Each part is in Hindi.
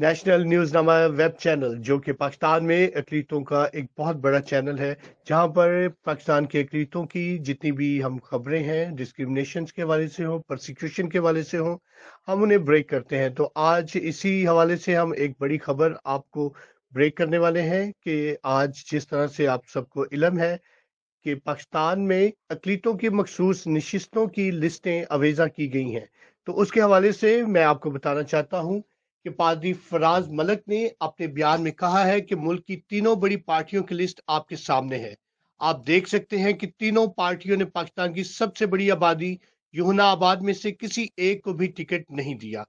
national news Nama web channel जो कि पाकिस्तान में अकलीतों का एक बहुत बड़ा चैनल है जहां पर पाकिस्तान के अकलीतों की जितनी भी हम खबरें हैं डिस्क्रिमिनेशन के हवाले से हों प्रोसिक्यूशन के हवाले से हों हम उन्हें ब्रेक करते हैं तो आज इसी हवाले से हम एक बड़ी खबर आपको ब्रेक करने वाले हैं कि आज जिस तरह से आप सबको इलम है कि पाकिस्तान में अकलीतों की मखसूस नशस्तों की लिस्टें अवेजा की गई हैं तो उसके हवाले से मैं आपको बताना चाहता हूँ कि पादरी फराज मलक ने अपने बयान में कहा है कि मुल्क की तीनों बड़ी पार्टियों की लिस्ट आपके सामने है आप देख सकते हैं कि तीनों पार्टियों ने पाकिस्तान की सबसे बड़ी आबादी आबाद में से किसी एक को भी टिकट नहीं दिया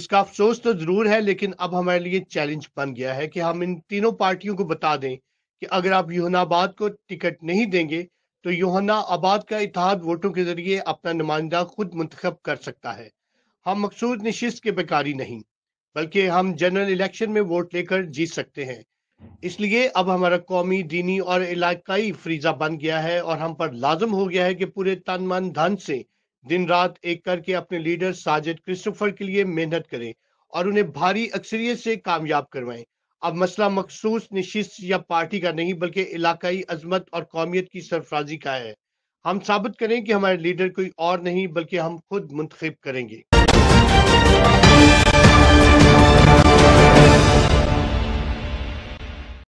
इसका अफसोस तो जरूर है लेकिन अब हमारे लिए चैलेंज बन गया है कि हम इन तीनों पार्टियों को बता दें कि अगर आप यमुनाबाद को टिकट नहीं देंगे तो आबाद का इतिहाद वोटों के जरिए अपना नुमाइंदा खुद मंतखब कर सकता है हम मकसूद नशिस्त के बेकारी नहीं बल्कि हम जनरल इलेक्शन में वोट लेकर जीत सकते हैं इसलिए अब हमारा कौमी दीनी और इलाकाई फ्रीजा बन गया है और हम पर लाजम हो गया है कि पूरे तन मन धन से दिन रात एक करके अपने लीडर साजिद क्रिस्टोफर के लिए मेहनत करें और उन्हें भारी अक्सरियत से कामयाब करवाएं अब मसला मखसूस नशिस्त या पार्टी का नहीं बल्कि इलाकाई अजमत और कौमियत की सरफराजी का है हम साबित करें कि हमारे लीडर कोई और नहीं बल्कि हम खुद मुंतखब करेंगे